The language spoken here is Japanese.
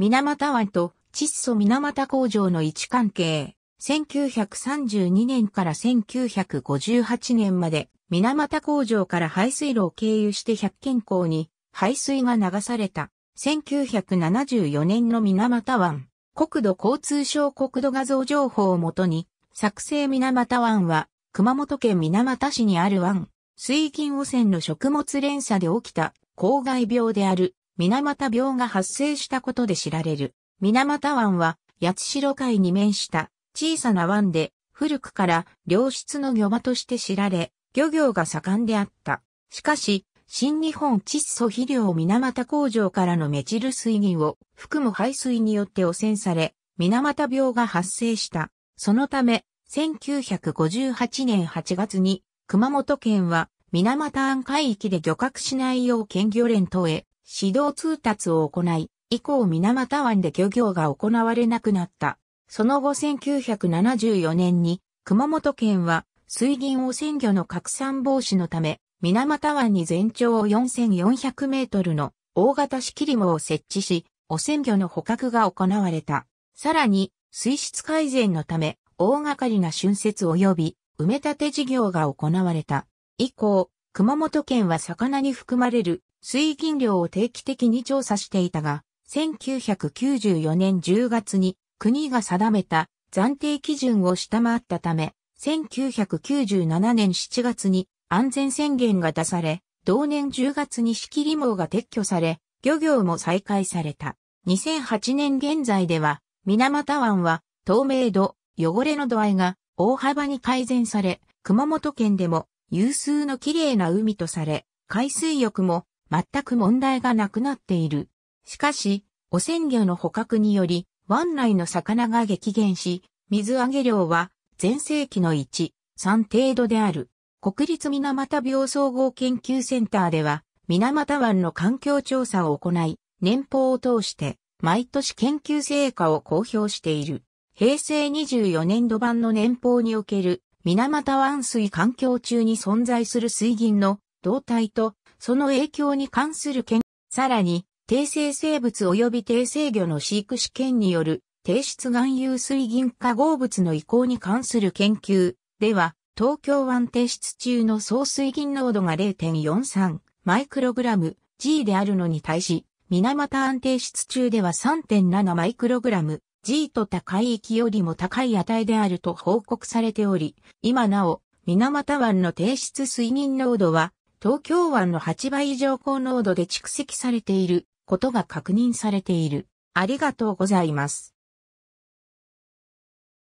水俣湾と窒素水俣工場の位置関係。1932年から1958年まで水俣工場から排水路を経由して百軒港に排水が流された。1974年の水俣湾、国土交通省国土画像情報をもとに、作成水俣湾は熊本県水俣市にある湾、水銀汚染の食物連鎖で起きた公害病である水俣病が発生したことで知られる。水俣湾は、八代海に面した小さな湾で、古くから良質の漁場として知られ、漁業が盛んであった。しかし、新日本窒素肥料水俣工場からのメチル水銀を含む排水によって汚染され、水俣病が発生した。そのため、1958年8月に熊本県は水俣湾海域で漁獲しないよう県漁連等へ指導通達を行い、以降水俣湾で漁業が行われなくなった。その後1974年に熊本県は水銀汚染魚の拡散防止のため、水俣湾に全長4400メートルの大型仕切り網を設置し、汚染魚の捕獲が行われた。さらに、水質改善のため、大掛かりな春節及び埋め立て事業が行われた。以降、熊本県は魚に含まれる水銀量を定期的に調査していたが、1994年10月に国が定めた暫定基準を下回ったため、1997年7月に安全宣言が出され、同年10月に仕切り網が撤去され、漁業も再開された。2008年現在では、水俣湾は透明度、汚れの度合いが大幅に改善され、熊本県でも有数の綺麗な海とされ、海水浴も全く問題がなくなっている。しかし、汚染魚の捕獲により、湾内の魚が激減し、水揚げ量は全盛期の1、3程度である。国立水俣病総合研究センターでは、水俣湾の環境調査を行い、年報を通して、毎年研究成果を公表している。平成24年度版の年報における、水俣湾水環境中に存在する水銀の動態とその影響に関する件、さらに、低生生物及び低生魚の飼育試験による低質含有水銀化合物の移行に関する研究では、東京湾低質中の総水銀濃度が0.43マイクログラム G であるのに対し、水俣安定質中では3.7マイクログラム G と高い域よりも高い値であると報告されており、今なお、水俣湾の低質水銀濃度は東京湾の8倍以上高濃度で蓄積されていることが確認されている。ありがとうございます。